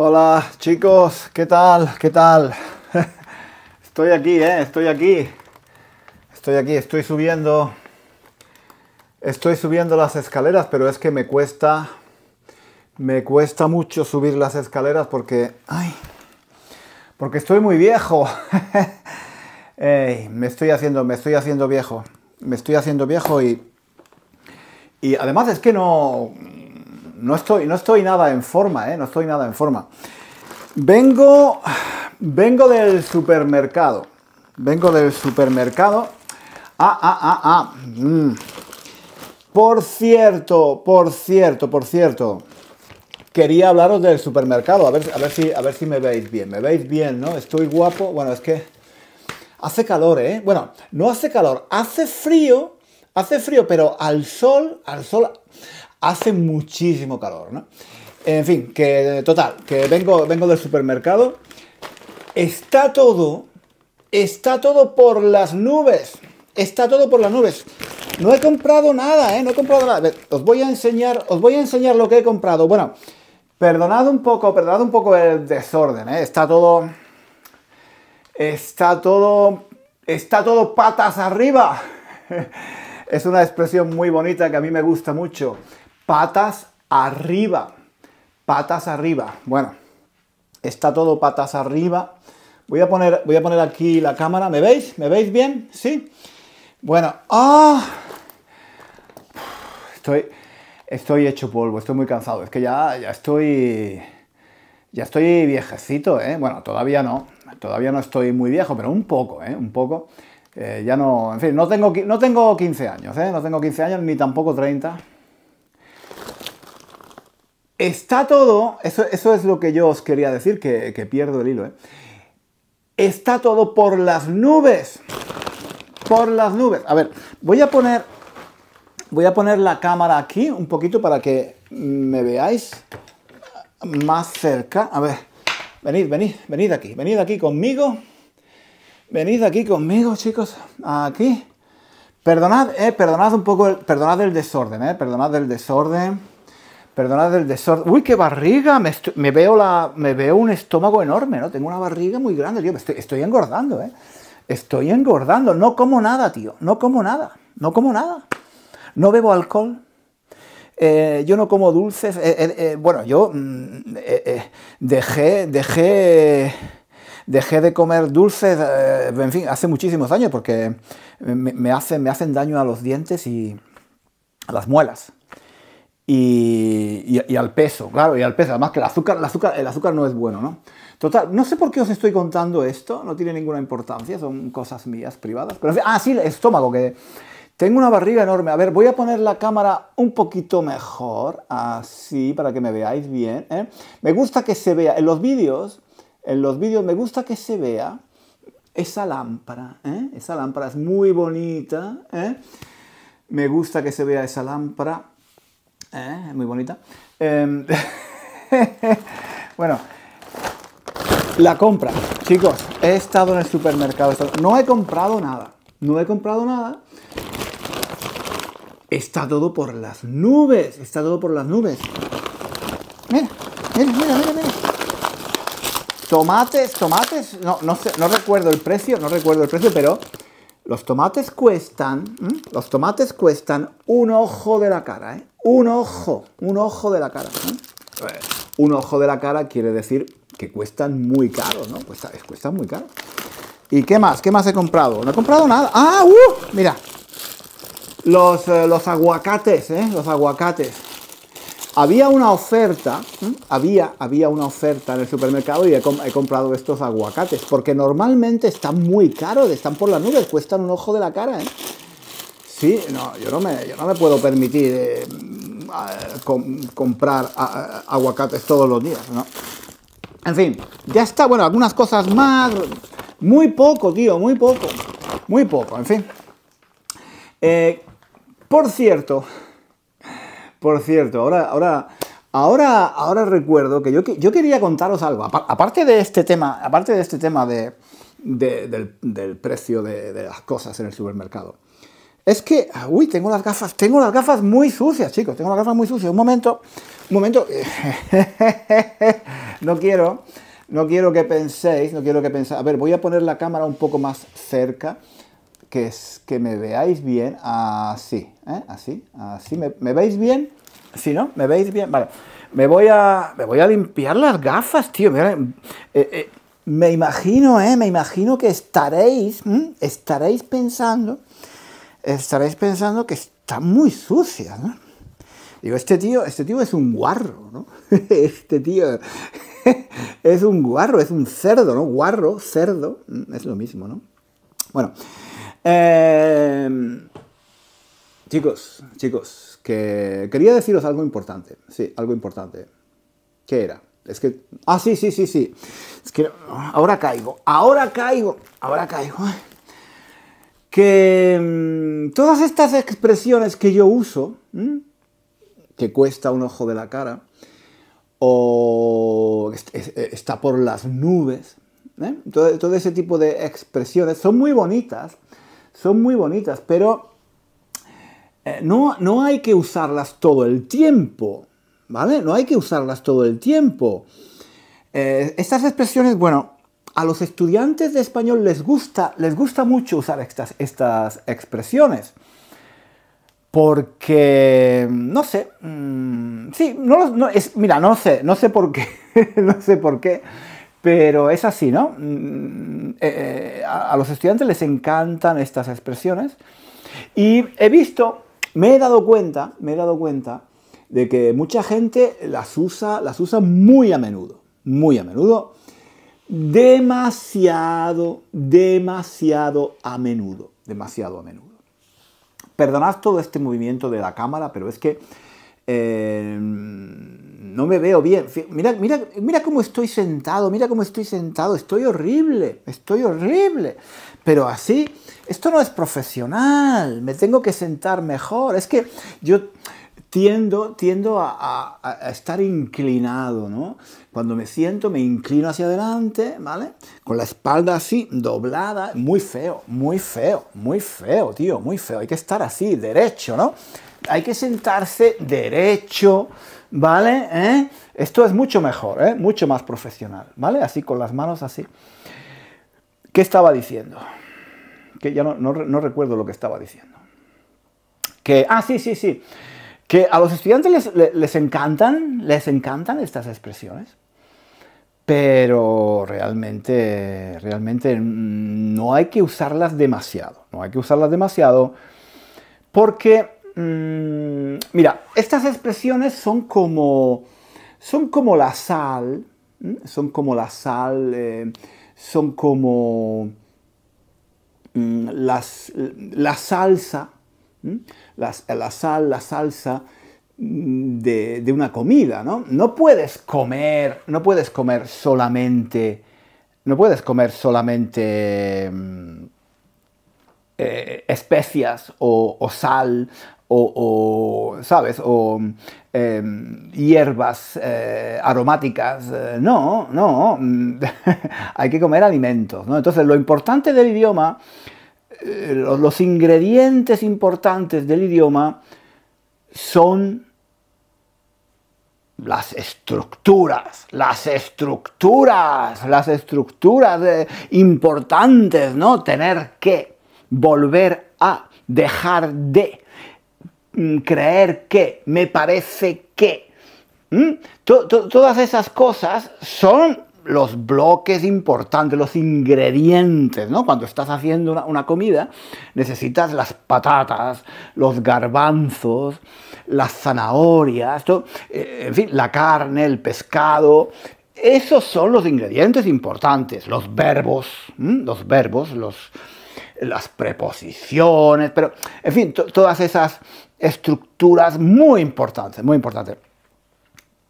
Hola chicos, ¿qué tal? ¿Qué tal? estoy aquí, ¿eh? Estoy aquí. Estoy aquí, estoy subiendo. Estoy subiendo las escaleras, pero es que me cuesta... Me cuesta mucho subir las escaleras porque... ¡Ay! Porque estoy muy viejo. me estoy haciendo, me estoy haciendo viejo. Me estoy haciendo viejo y... Y además es que no no estoy, no estoy nada en forma, ¿eh? No estoy nada en forma. Vengo, vengo del supermercado. Vengo del supermercado. Ah, ah, ah, ah. Mm. Por cierto, por cierto, por cierto. Quería hablaros del supermercado, a ver, a ver, si, a ver si me veis bien. Me veis bien, ¿no? Estoy guapo. Bueno, es que hace calor, ¿eh? Bueno, no hace calor, hace frío, hace frío, pero al sol, al sol, hace muchísimo calor, ¿no? En fin, que total, que vengo, vengo del supermercado. Está todo, está todo por las nubes. Está todo por las nubes. No he comprado nada, ¿eh? No he comprado nada. os voy a enseñar, os voy a enseñar lo que he comprado. Bueno, perdonad un poco, perdonad un poco el desorden, ¿eh? Está todo... Está todo... Está todo patas arriba. es una expresión muy bonita que a mí me gusta mucho patas arriba. Patas arriba. Bueno, está todo patas arriba. Voy a poner, voy a poner aquí la cámara. ¿Me veis? ¿Me veis bien? ¿Sí? Bueno, ah. Estoy, estoy hecho polvo, estoy muy cansado. Es que ya, ya estoy... Ya estoy viejecito, ¿eh? Bueno, todavía no. Todavía no estoy muy viejo, pero un poco, ¿eh? Un poco. Eh, ya no... En fin, no tengo, no tengo 15 años, ¿eh? No tengo 15 años ni tampoco 30. Está todo, eso, eso, es lo que yo os quería decir, que, pierdo el hilo, ¿eh? Está todo por las nubes. Por las nubes. A ver, voy a poner, voy a poner la cámara aquí un poquito para que me veáis más cerca. A ver, venid, venid, venid aquí, venid aquí conmigo. Venid aquí conmigo, chicos, aquí. Perdonad, eh, perdonad un poco, perdonad el desorden, eh, perdonad el desorden perdonad el desorden. Uy, qué barriga, me, veo un estómago enorme, ¿no? Tengo una barriga muy grande, tío, estoy, engordando, ¿eh? Estoy engordando, no como nada, tío, no como nada, no como nada. No bebo alcohol, eh, yo no como dulces, eh, eh, bueno, yo mm, dejé, dejé, dejé de comer dulces, en fin, hace muchísimos años porque me hacen daño a los dientes y a las muelas y, al peso, claro, y al peso. Además que el azúcar, azúcar, no es bueno, ¿no? Total, no sé por qué os estoy contando esto, no tiene ninguna importancia, son cosas mías privadas. Pero, ah, sí, el estómago, que tengo una barriga enorme. A ver, voy a poner la cámara un poquito mejor, así, para que me veáis bien. ¿eh? Me gusta que se vea, en los vídeos, en los vídeos me gusta que se vea esa lámpara, ¿eh? Esa lámpara es muy bonita, ¿eh? Me gusta que se vea esa lámpara. Eh, muy bonita. Em, bueno, la compra, chicos, he estado en el supermercado, no he comprado nada, no he comprado nada. Está todo por las nubes, está todo por las nubes. Mira, mira, mira, mira, mira. Tomates, tomates, no, no, sé, no recuerdo el precio, no recuerdo el precio, pero los tomates cuestan, los tomates cuestan un ojo de la cara, ¿eh? Un ojo, un ojo de la cara. ¿eh? Un ojo de la cara quiere decir que cuestan muy caro, ¿no? Cuestan, muy caro. ¿Y qué más? ¿Qué más he comprado? No he comprado nada. ¡Ah! Uh! Mira. Los, eh, los aguacates, ¿eh? Los aguacates. Había una oferta, había, había una oferta en el supermercado y he, comprado estos aguacates, porque normalmente están muy caros, están por la nube, cuestan un ojo de la cara. ¿eh? Sí, no, yo no me, no me puedo permitir eh, comprar aguacates todos los días, ¿no? En fin, ya está, bueno, algunas cosas más, muy poco, tío, muy poco, muy poco, en fin. Eh, por cierto, por cierto, ahora, ahora, ahora, ahora recuerdo que yo, quería contaros algo. Aparte de este tema, aparte de este tema de, del, precio de, de las cosas en el supermercado. Es que, uy, tengo las gafas, tengo las gafas muy sucias, chicos, tengo las gafas muy sucias. Un momento, un momento. no quiero, no quiero que penséis, no quiero que penséis. A ver, voy a poner la cámara un poco más cerca que, es, que me veáis bien así, ¿eh? así, así. ¿Me, veis bien? si no? ¿Me veis bien? Vale. Me voy a, me voy a limpiar las gafas, tío. Eh, eh, me imagino, ¿eh? Me imagino que estaréis, estaréis pensando, estaréis pensando que está muy sucia, ¿no? Digo, este tío, este tío es un guarro, ¿no? Este tío es un guarro, es un cerdo, ¿no? Guarro, cerdo, es lo mismo, ¿no? Bueno, Em, chicos, chicos, que quería deciros algo importante. Sí, algo importante. ¿Qué era? Es que... Ah, sí, sí, sí, sí. Es que ahora caigo, ahora caigo, ahora caigo. Que em, todas estas expresiones que yo uso, que cuesta un ojo de la cara, o e-, está por las nubes, ¿eh? todo ese tipo de expresiones son muy bonitas, son muy bonitas, pero eh, no, no hay que usarlas todo el tiempo, ¿vale? No hay que usarlas todo el tiempo. Eh, estas expresiones, bueno, a los estudiantes de español les gusta, les gusta mucho usar estas, estas expresiones. Porque, no sé, mm, sí, es, mira, no sé, no sé por qué, no sé por qué, pero es así, ¿no? Mm, eh, eh, a los estudiantes les encantan estas expresiones. Y he visto, me he dado cuenta, me he dado cuenta de que mucha gente las usa, las usa muy a menudo, muy a menudo, demasiado, demasiado a menudo, demasiado a menudo. Perdonad todo este movimiento de la cámara, pero es que eh, no me veo bien. Mira, mira, mira cómo estoy sentado, mira cómo estoy sentado, estoy horrible, estoy horrible. Pero así, esto no es profesional, me tengo que sentar mejor. Es que yo, tiendo, tiendo a, estar inclinado, ¿no? Cuando me siento, me inclino hacia adelante, ¿vale? Con la espalda así, doblada, muy feo, muy feo, muy feo, tío, muy feo. Hay que estar así, derecho, ¿no? Hay que sentarse derecho, ¿vale? ¿Eh? Esto es mucho mejor, ¿eh? Mucho más profesional, ¿vale? Así, con las manos así. ¿Qué estaba diciendo? Que ya no, no recuerdo lo que estaba diciendo. Que, ah, sí, sí, sí que a los estudiantes les, encantan, les encantan estas expresiones, pero realmente, realmente no hay que usarlas demasiado, no hay que usarlas demasiado porque, mm, mira, estas expresiones son como, son como la sal, son como la sal, eh, son como mm, la salsa, la, sal, la salsa mm, de, una comida, ¿no? No puedes comer, no puedes comer solamente, no puedes comer solamente mm, eh, especias o, sal o, ¿sabes? O em, hierbas eh, aromáticas. Eh, no, no. Mm, hay que comer alimentos, ¿no? Entonces, lo importante del idioma eh, los ingredientes importantes del idioma son las estructuras, las estructuras, las estructuras eh, importantes, ¿no? Tener que, volver a, dejar de, mm, creer que, me parece que. todas esas cosas son los bloques importantes, los ingredientes, ¿no? Cuando estás haciendo una, comida, necesitas las patatas, los garbanzos, las zanahorias, eh, en fin, la carne, el pescado. Esos son los ingredientes importantes, los verbos, los verbos, los, las preposiciones, pero, en fin, todas esas estructuras muy importantes, muy importantes.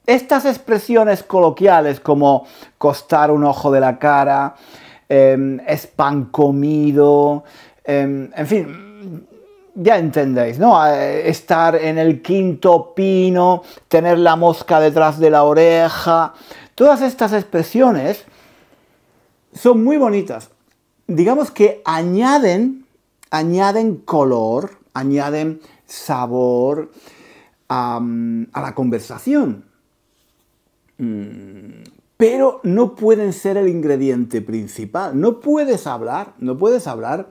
Estas expresiones coloquiales como costar un ojo de la cara, em, es pan comido, em, en fin, ya entendéis, ¿no? Estar en el quinto pino, tener la mosca detrás de la oreja, todas estas expresiones son muy bonitas. Digamos que añaden, añaden color, añaden sabor a la conversación. Mm, pero no pueden ser el ingrediente principal. No puedes hablar, no puedes hablar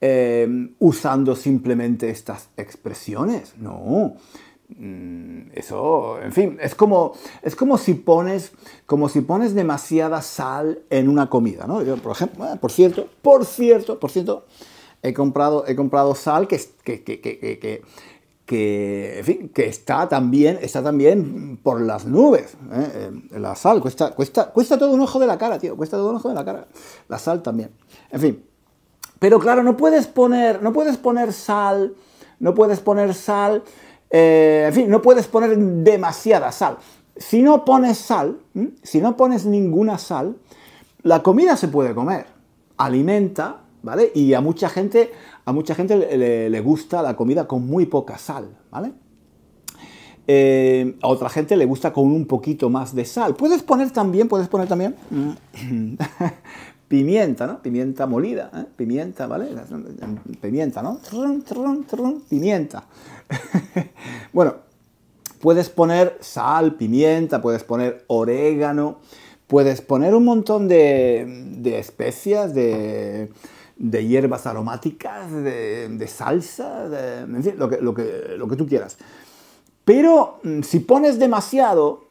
eh, usando simplemente estas expresiones. No. Mm, eso, en fin, es como, es como si pones, como si pones demasiada sal en una comida, ¿no? Yo, por ejemplo, eh, por cierto, por cierto, por cierto, he comprado, he comprado sal que, que, que que, en fin, que está también, está también por las nubes. ¿eh? La sal cuesta, cuesta, cuesta todo un ojo de la cara, tío, cuesta todo un ojo de la cara. La sal también. En fin. Pero claro, no puedes poner, no puedes poner sal, no puedes poner sal, eh, en fin, no puedes poner demasiada sal. Si no pones sal, si no pones ninguna sal, la comida se puede comer. Alimenta, ¿vale? Y a mucha gente, a mucha gente le, gusta la comida con muy poca sal, ¿vale? Eh, a otra gente le gusta con un poquito más de sal. Puedes poner también, puedes poner también pimienta, ¿no? Pimienta molida, ¿eh? pimienta, ¿vale? Pimienta, ¿no? pimienta. bueno, puedes poner sal, pimienta, puedes poner orégano, puedes poner un montón de, de especias, de de hierbas aromáticas, de, salsa, de, lo que, lo, que, tú quieras. Pero mm, si pones demasiado,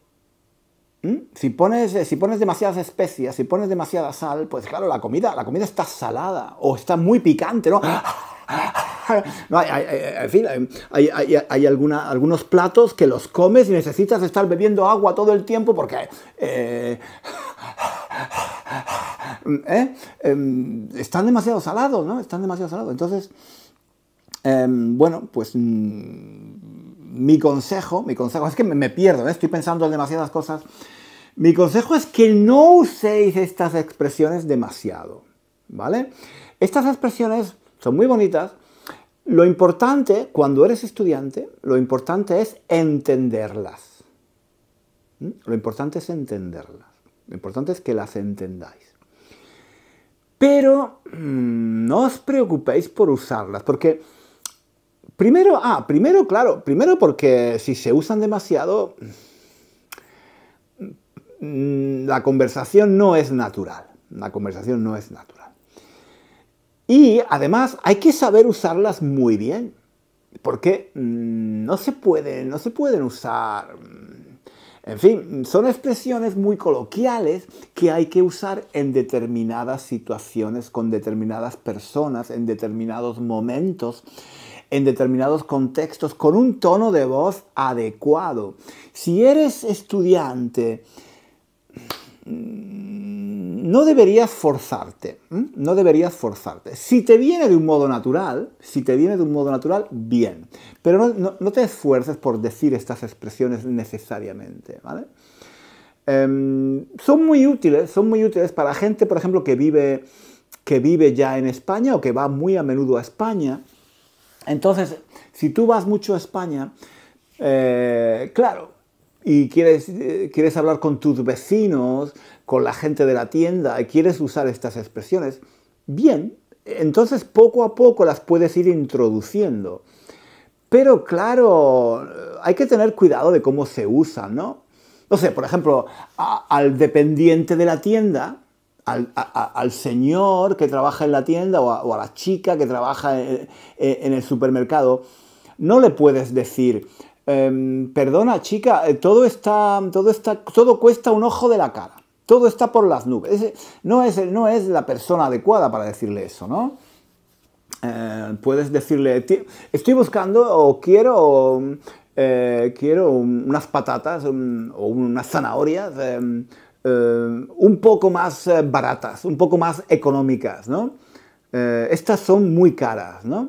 mm, si pones, eh, si pones demasiadas especias, si pones demasiada sal, pues claro, la comida, la comida está salada o está muy picante, ¿no? no hay, en fin, hay, hay alguna, algunos platos que los comes y necesitas estar bebiendo agua todo el tiempo porque eh, ¿Eh? Em, están demasiado salados, ¿no? Están demasiado salados. Entonces, em, bueno, pues mm, mi consejo, mi consejo, es que me, pierdo, ¿eh? estoy pensando en demasiadas cosas. Mi consejo es que no uséis estas expresiones demasiado, ¿vale? Estas expresiones son muy bonitas. Lo importante, cuando eres estudiante, lo importante es entenderlas. ¿Mm? Lo importante es entenderlas. Lo importante es que las entendáis. Pero mm, no os preocupéis por usarlas, porque primero, ah, primero, claro, primero porque si se usan demasiado, mm, la conversación no es natural. La conversación no es natural. Y además hay que saber usarlas muy bien, porque mm, no, se pueden, no se pueden usar en fin, son expresiones muy coloquiales que hay que usar en determinadas situaciones, con determinadas personas, en determinados momentos, en determinados contextos, con un tono de voz adecuado. Si eres estudiante, no deberías forzarte, no deberías forzarte. Si te viene de un modo natural, si te viene de un modo natural, bien, pero no, te esfuerces por decir estas expresiones necesariamente, ¿vale? Em, son muy útiles, son muy útiles para gente, por ejemplo, que vive, que vive ya en España o que va muy a menudo a España. Entonces, si tú vas mucho a España, eh, claro, y quieres, quieres hablar con tus vecinos, con la gente de la tienda, y quieres usar estas expresiones, bien, entonces poco a poco las puedes ir introduciendo. Pero claro, hay que tener cuidado de cómo se usan, ¿no? No sé, por ejemplo, al dependiente de la tienda, al, señor que trabaja en la tienda o a, la chica que trabaja en, el supermercado, no le puedes decir, Em, perdona chica, eh, todo está, todo está, todo cuesta un ojo de la cara, todo está por las nubes. no, es, no es la persona adecuada para decirle eso, ¿no? Eh, puedes decirle, estoy buscando o quiero, eh, quiero unas patatas o unas zanahorias em, un poco más baratas, un poco más económicas, ¿no? estas son muy caras, ¿no?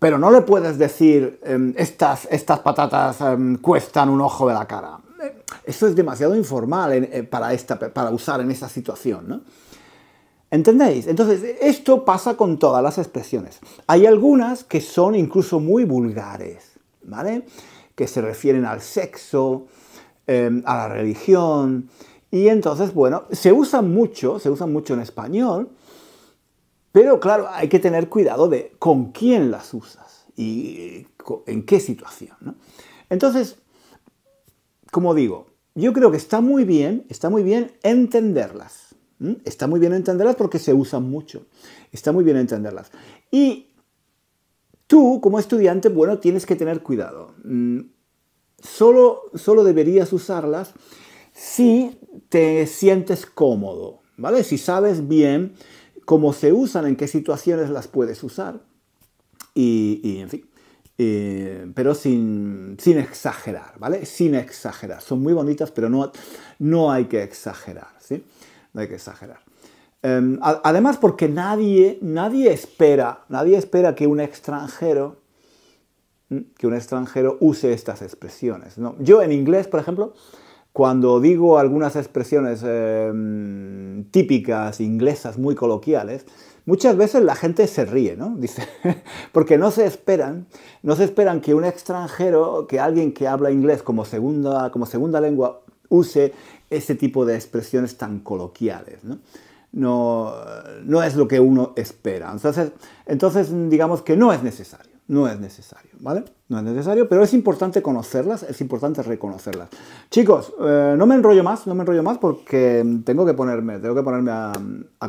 Pero no le puedes decir, em, estas, patatas em, cuestan un ojo de la cara. Eh, eso es demasiado informal eh, para, usar en esa situación, ¿no? ¿Entendéis? Entonces, esto pasa con todas las expresiones. Hay algunas que son incluso muy vulgares, ¿vale? Que se refieren al sexo, em, a la religión, y entonces, bueno, se usan mucho, se usan mucho en español, pero claro, hay que tener cuidado de con quién las usas y eh, en qué situación. Entonces, como digo, yo creo que está muy bien, está muy bien entenderlas. Está muy bien entenderlas porque se usan mucho. Está muy bien entenderlas. Y tú, como estudiante, bueno, tienes que tener cuidado. Solo, solo deberías usarlas si te sientes cómodo, ¿vale? Si sabes bien cómo se usan, en qué situaciones las puedes usar y, en fin. Eh, pero sin, exagerar, ¿vale? Sin exagerar. Son muy bonitas, pero no, no hay que exagerar, ¿sí? No hay que exagerar. Em, además, porque nadie, nadie espera, nadie espera que un extranjero que un extranjero use estas expresiones. Yo en inglés, por ejemplo, cuando digo algunas expresiones eh, típicas inglesas, muy coloquiales, muchas veces la gente se ríe, ¿no? Dice, porque no se esperan, no se esperan que un extranjero, que alguien que habla inglés como segunda, como segunda lengua, use ese tipo de expresiones tan coloquiales, ¿no? No, no es lo que uno espera. Entonces, entonces, digamos que no es necesario no es necesario, ¿vale? No es necesario, pero es importante conocerlas, es importante reconocerlas. Chicos, eh, no me enrollo más, no me enrollo más porque tengo que ponerme, tengo que ponerme a,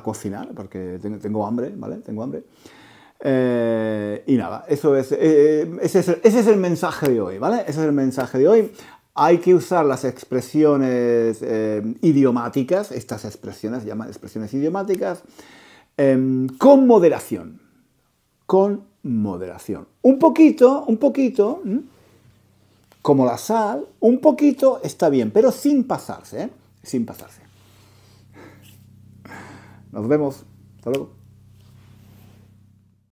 cocinar porque tengo, hambre, ¿vale? Tengo hambre. Eh, y nada, eso es, eh, ese, es el, mensaje de hoy, ¿vale? Ese es el mensaje de hoy. Hay que usar las expresiones idiomáticas, estas expresiones se llaman expresiones idiomáticas, em, con moderación. Con moderación. Un poquito, un poquito, como la sal, un poquito está bien, pero sin pasarse, ¿eh? sin pasarse. Nos vemos. Hasta luego.